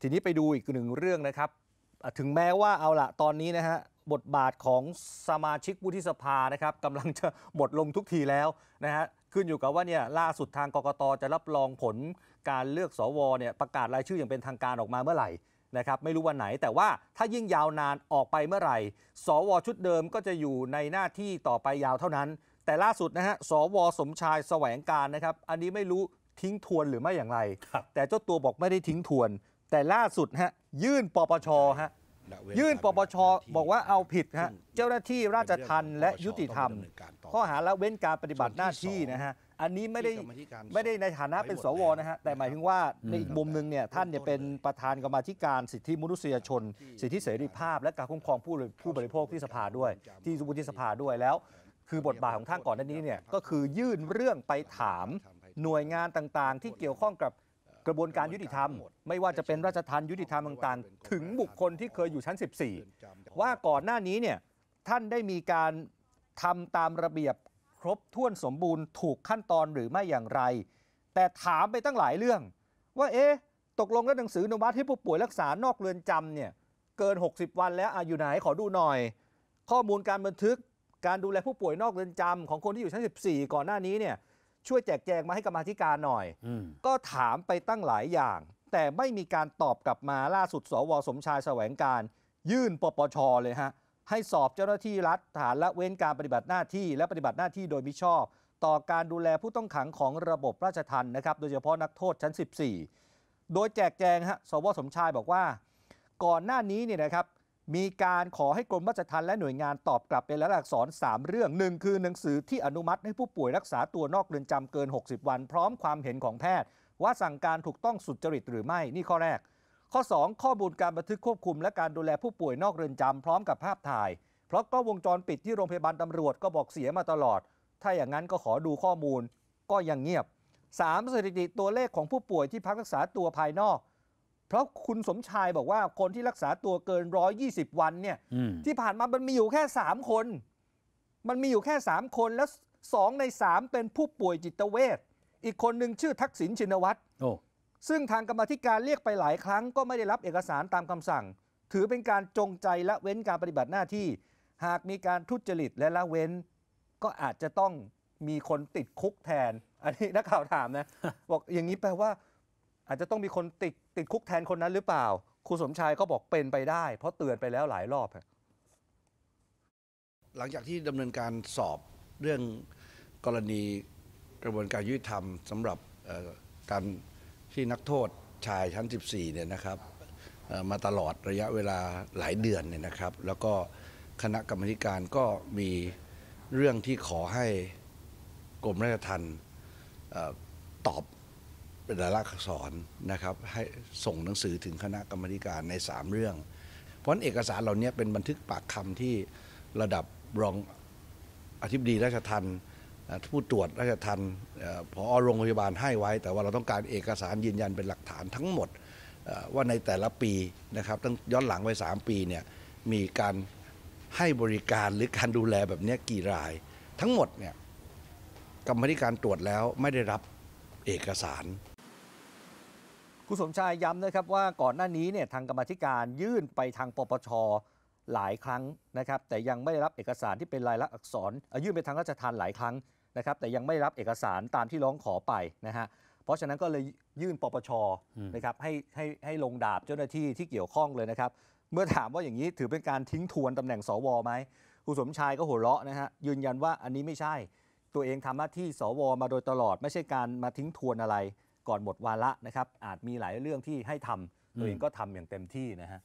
ทีนี้ไปดูอีกหนึ่งเรื่องนะครับ ถึงแม้ว่าเอาละตอนนี้นะฮะบทบาทของสมาชิกวุฒิสภานะครับกำลังจะหมดลงทุกทีแล้วนะฮะขึ้นอยู่กับว่าเนี่ยล่าสุดทางกกตจะรับรองผลการเลือกสวเนี่ยประกาศรายชื่ออย่างเป็นทางการออกมาเมื่อไหร่นะครับไม่รู้วันไหน แต่ว่าถ้ายิ่งยาวนานออกไปเมื่อไหร่ สวชุดเดิมก็จะอยู่ในหน้าที่ต่อไปยาวเท่านั้น แต่ล่าสุดนะฮะสวสมชายแสวงการนะครับอันนี้ไม่รู้ทิ้งทวนหรือไม่อย่างไร แต่เจ้าตัวบอกไม่ได้ทิ้งทวนแต่ล่าสุดฮะยื่นปปชฮะยื่นปปชบอกว่าเอาผิดฮะเจ้าหน้าที่ ราชทันและยุติธรรม ข้อหาละเว้นการปฏิบัติหน้าที่นะฮะอันนี้ไม่ได้ไม่ได้ในฐานะเป็นสวนะฮะแต่หมายถึงว่า ในอีกมุมหนึ่งเนี่ยท่านเนี่ยเป็นประธานกรรมธิการสิทธิมนุษยชน สิทธิเสรีภาพ และการคุ้มครองผู้ผู้บริโภคที่สภาด้วย ที่สุีิสภาด้วยแล้ว คือบทบาทของท่านก่อนหน้านี้เนี่ยก็คือยื่นเรื่องไปถาม หน่วยงานต่างๆ ที่เกี่ยวข้องกับระบวนการยุติธรรม ไม่ว่าจะเป็นราชทันยุติธรรมต่างๆ ถึงบุคคลที่เคยอยู่ชั้น 14 ว่าก่อนหน้านี้เนี่ยท่านได้มีการทำตามระเบียบครบถ้วนสมบูรณ์ถูกขั้นตอนหรือไม่อย่างไร แต่ถามไปตั้งหลายเรื่อง ว่าเอ๊ะ ตกลงแล้วหนังสืออนุมัติให้ผู้ป่วยรักษานอกเรือนจำเนี่ยเกิน 60 วันแล้วออยู่ไหน ขอดูหน่อยข้อมูลการบันทึกการดูแลผู้ป่วยนอกเรือนจำของคนที่อยู่ชั้น 14 ก่อนหน้านี้เนี่ยช่วยแจกแจงมาให้กรรมธิการหน่อย ก็ถามไปตั้งหลายอย่าง แต่ไม่มีการตอบกลับมาล่าสุด สวสมชายแสวงการ ยื่นปปชเลยฮะ ให้สอบเจ้าหน้าที่รัฐฐานละเว้นการปฏิบัติหน้าที่ และปฏิบัติหน้าที่โดยมิชอบ ต่อการดูแลผู้ต้องขังของระบบราชทัณฑ์นะครับ โดยเฉพาะนักโทษชั้น 14 โดยแจกแจงฮะสวสมชายบอกว่า ก่อนหน้านี้เนี่ยนะครับมีการขอให้กรมราชทัณฑ์และหน่วยงานตอบกลับเป็นลายลักษณ์3เรื่องหนึ่งคือหนังสือที่อนุมัติให้ผู้ป่วยรักษาตัวนอกเรือนจำเกิน 60 วันพร้อมความเห็นของแพทย์ว่าสั่งการถูกต้องสุจริตหรือไม่ นี่ข้อแรก ข้อ 2 ข้อมูลการบันทึกควบคุมและการดูแลผู้ป่วยนอกเรือนจำพร้อมกับภาพถ่าย เพราะกล้องวงจรปิดที่โรงพยาบาลตำรวจก็บอกเสียมาตลอด ถ้าอย่างนั้นก็ขอดูข้อมูล ก็ยังเงียบ 3. สถิติตัวเลขของผู้ป่วยที่พักรักษาตัวภายนอกเพราะคุณสมชายบอกว่าคนที่รักษาตัวเกินร้อยยี่สิบวันเนี่ยที่ผ่านมามันมีอยู่แค่สามคน มันมีอยู่แค่สามคนแล้วสองในสามเป็นผู้ป่วยจิตเวชอีกคนหนึ่งชื่อทักษิณชินวัตรซึ่งทางกรรมธิการเรียกไปหลายครั้ง ก็ไม่ได้รับเอกสารตามคำสั่ง ถือเป็นการจงใจละเว้นการปฏิบัติหน้าที่ หากมีการทุจริตและละเว้นก็อาจจะต้องมีคนติดคุกแทนอันนี้นักข่าวถามนะบอกอย่างนี้แปลว่าอาจจะต้องมีคนติดติดคุกแทนคนนั้นหรือเปล่า ครูสมชายก็บอกเป็นไปได้ เพราะเตือนไปแล้วหลายรอบ หลังจากที่ดำเนินการสอบเรื่องกรณีกระบวนการยุติธรรมสำหรับการที่นักโทษชายชั้น 14เนี่ยนะครับมาตลอดระยะเวลาหลายเดือนเนี่ยนะครับ แล้วก็คณะกรรมการก็มีเรื่องที่ขอให้ กรมราชทัณฑ์ตอบเป็นายลักษณ์อักษรนะครับให้ส่งหนังสือถึงคณะกรรมการใน 3 เรื่อง เพราะเอกสารเหล่านี้เป็นบันทึกปากคำที่ระดับรองอธิบดีราชทันผู้ตรวจราชทันพอโรงพยาบาลให้ไว้ แต่ว่าเราต้องการเอกสารยืนยันเป็นหลักฐานทั้งหมดว่าในแต่ละปีนะครับตั้งย้อนหลังไป3ปีเนี่ยมีการให้บริการหรือการดูแลแบบนี้กี่ราย ทั้งหมดเนี่ยกรรมธิการตรวจแล้วไม่ได้รับเอกสารคุณสมชายย้ำนะครับว่าก่อนหน้านี้เนี่ยทางกรรมธิการยื่นไปทางปปชหลายครั้งนะครับแต่ยังไม่ได้รับเอกสารที่เป็นลายลักษณ์อักษรยื่นไปทางราชทานหลายครั้งนะครับแต่ยังไม่รับเอกสารตามที่ร้องขอไปนะฮะเพราะฉะนั้นก็เลยยื่นปปชนะครับให้ให้ให้ลงดาบเจ้าหน้าที่ที่เกี่ยวข้องเลยนะครับเมื่อถามว่าอย่างนี้ถือเป็นการทิ้งทวนตำแหน่งสวไหมคุณสมชายก็หัวเราะนะฮะยืนยันว่าอันนี้ไม่ใช่ ตัวเองทำหน้าที่สว มาโดยตลอดไม่ใช่การมาทิ้งทวนอะไรก่อนหมดวาระนะครับ อาจมีหลายเรื่องที่ให้ทำตัวเองก็ทำอย่างเต็มที่นะฮะ